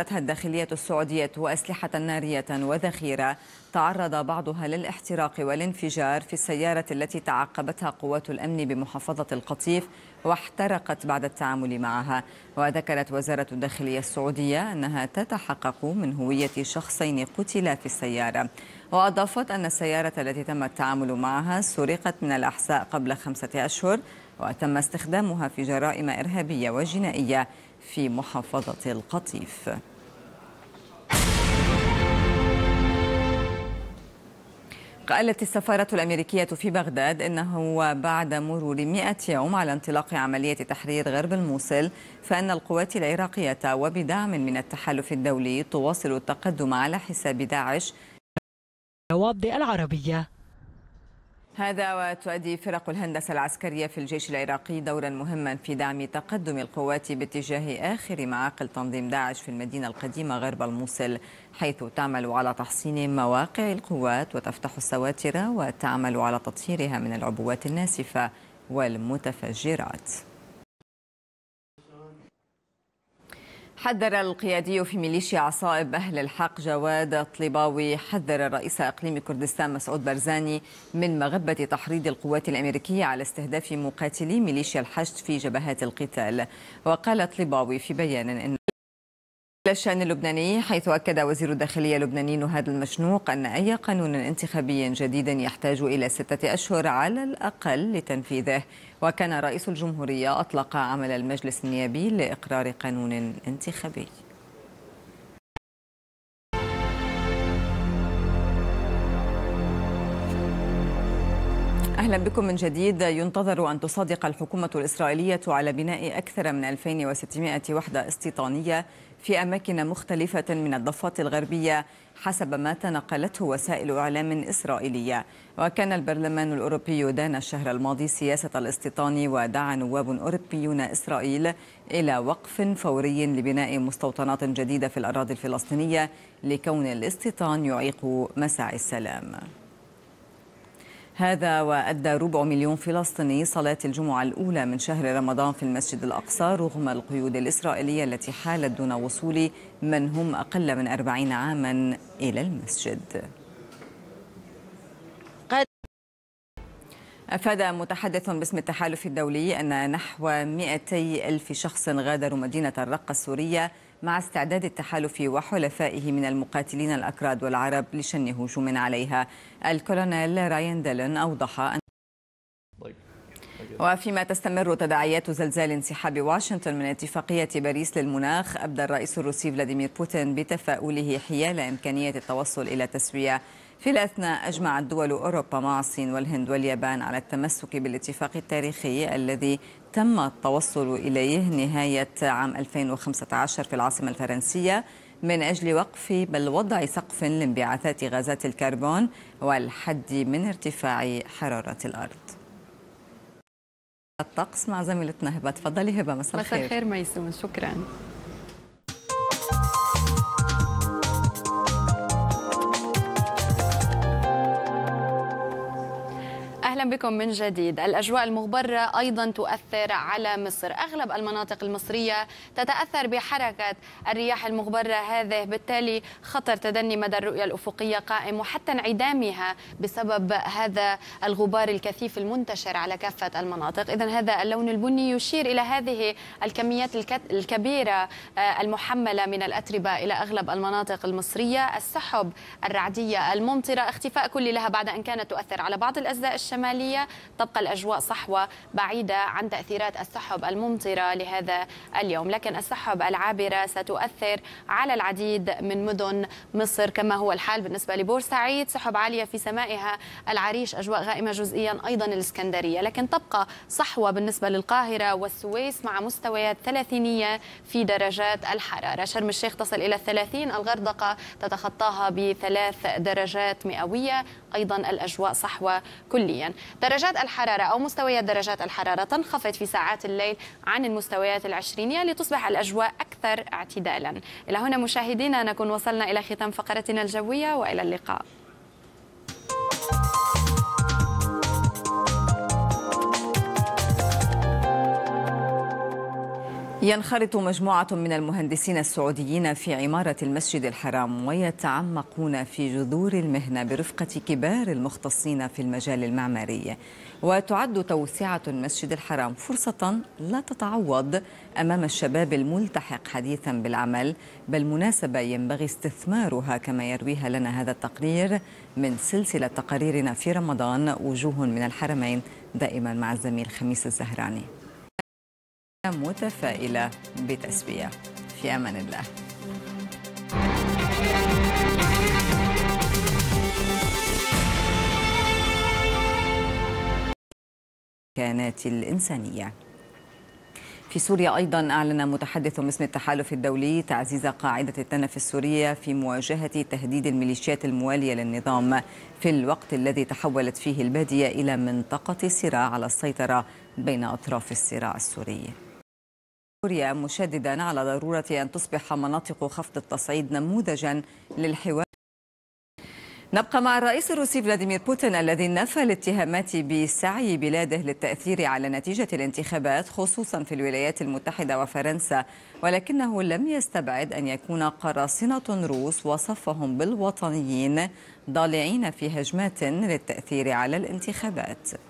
أطلقتها الداخلية السعودية أسلحة نارية وذخيرة تعرض بعضها للاحتراق والانفجار في السيارة التي تعقبتها قوات الأمن بمحافظة القطيف واحترقت بعد التعامل معها وذكرت وزارة الداخلية السعودية أنها تتحقق من هوية شخصين قتلا في السيارة وأضافت أن السيارة التي تم التعامل معها سرقت من الأحساء قبل خمسة أشهر وتم استخدامها في جرائم إرهابية وجنائية في محافظة القطيف قالت السفارة الأمريكية في بغداد إنه بعد مرور 100 يوم على انطلاق عملية تحرير غرب الموصل فإن القوات العراقية وبدعم من التحالف الدولي تواصل التقدم على حساب داعش العربية هذا وتؤدي فرق الهندسة العسكرية في الجيش العراقي دورا مهما في دعم تقدم القوات باتجاه آخر معاقل تنظيم داعش في المدينة القديمة غرب الموصل حيث تعمل على تحصين مواقع القوات وتفتح السواتر وتعمل على تطهيرها من العبوات الناسفة والمتفجرات حذر القيادي في ميليشيا عصائب أهل الحق جواد طلباوي حذر رئيس إقليم كردستان مسعود برزاني من مغبة تحريض القوات الأمريكية على استهداف مقاتلي ميليشيا الحشد في جبهات القتال وقال طلباوي في بيان إن للشأن اللبناني حيث أكد وزير الداخلية اللبناني نهاد المشنوق أن أي قانون انتخابي جديد يحتاج إلى ستة أشهر على الأقل لتنفيذه وكان رئيس الجمهورية أطلق عمل المجلس النيابي لإقرار قانون انتخابي أهلا بكم من جديد ينتظر أن تصادق الحكومة الإسرائيلية على بناء أكثر من 2600 وحدة استيطانية في أماكن مختلفة من الضفات الغربية حسب ما تنقلته وسائل إعلام إسرائيلية وكان البرلمان الأوروبي دان الشهر الماضي سياسة الاستيطان ودعا نواب أوروبيون إسرائيل إلى وقف فوري لبناء مستوطنات جديدة في الأراضي الفلسطينية لكون الاستيطان يعيق مساعي السلام هذا وأدى ربع مليون فلسطيني صلاة الجمعة الأولى من شهر رمضان في المسجد الأقصى رغم القيود الإسرائيلية التي حالت دون وصول من هم أقل من أربعين عاما إلى المسجد أفاد متحدث باسم التحالف الدولي أن نحو 200 ألف شخص غادروا مدينة الرقة السورية مع استعداد التحالف وحلفائه من المقاتلين الأكراد والعرب لشن هجوم عليها الكولونيل راين ديلن أوضح أن وفيما تستمر تداعيات زلزال انسحاب واشنطن من اتفاقية باريس للمناخ أبدى الرئيس الروسي فلاديمير بوتين بتفاؤله حيال إمكانية التوصل إلى تسوية في الأثناء أجمعت دول أوروبا مع الصين والهند واليابان على التمسك بالاتفاق التاريخي الذي تم التوصل إليه نهاية عام 2015 في العاصمة الفرنسية من أجل وقف بل وضع سقف لانبعاثات غازات الكربون والحد من ارتفاع حرارة الأرض الطقس مع زميلتنا هبة تفضلي هبة مساء الخير مساء الخير ميسون شكرا أهلا بكم من جديد الأجواء المغبرة أيضا تؤثر على مصر أغلب المناطق المصرية تتأثر بحركة الرياح المغبرة هذه بالتالي خطر تدني مدى الرؤية الأفقية قائم وحتى انعدامها بسبب هذا الغبار الكثيف المنتشر على كافة المناطق إذا هذا اللون البني يشير إلى هذه الكميات الكبيرة آه، المحملة من الأتربة إلى أغلب المناطق المصرية السحب الرعدية الممطرة اختفاء كل لها بعد أن كانت تؤثر على بعض الأجزاء الشمالية الشمالية تبقى الأجواء صحوة بعيدة عن تأثيرات السحب الممطرة لهذا اليوم لكن السحب العابرة ستؤثر على العديد من مدن مصر كما هو الحال بالنسبة لبورسعيد سحب عالية في سمائها العريش أجواء غائمة جزئيا أيضا الإسكندرية لكن تبقى صحوة بالنسبة للقاهرة والسويس مع مستويات ثلاثينية في درجات الحرارة شرم الشيخ تصل إلى الثلاثين الغردقة تتخطاها بثلاث درجات مئوية أيضا الأجواء صحوة كليا درجات الحرارة أو مستويات درجات الحرارة تنخفض في ساعات الليل عن المستويات العشرينية لتصبح الأجواء أكثر اعتدالا إلى هنا مشاهدينا نكون وصلنا إلى ختام فقرتنا الجوية وإلى اللقاء ينخرط مجموعة من المهندسين السعوديين في عمارة المسجد الحرام ويتعمقون في جذور المهنة برفقة كبار المختصين في المجال المعماري وتعد توسعة المسجد الحرام فرصة لا تتعوض أمام الشباب الملتحق حديثا بالعمل بل مناسبة ينبغي استثمارها كما يرويها لنا هذا التقرير من سلسلة تقاريرنا في رمضان وجوه من الحرمين دائما مع الزميل خميس الزهراني متفائلة بتسبية في أمان الله كانت الإنسانية في سوريا أيضا أعلن متحدث باسم التحالف الدولي تعزيز قاعدة التنف السورية في مواجهة تهديد الميليشيات الموالية للنظام في الوقت الذي تحولت فيه البادية إلى منطقة صراع على السيطرة بين أطراف الصراع السوري سوريا مشددا على ضرورة أن تصبح مناطق خفض التصعيد نموذجا للحوار نبقى مع الرئيس الروسي فلاديمير بوتين الذي نفى الاتهامات بسعي بلاده للتأثير على نتيجة الانتخابات خصوصا في الولايات المتحدة وفرنسا ولكنه لم يستبعد أن يكون قراصنة روس وصفهم بالوطنيين ضالعين في هجمات للتأثير على الانتخابات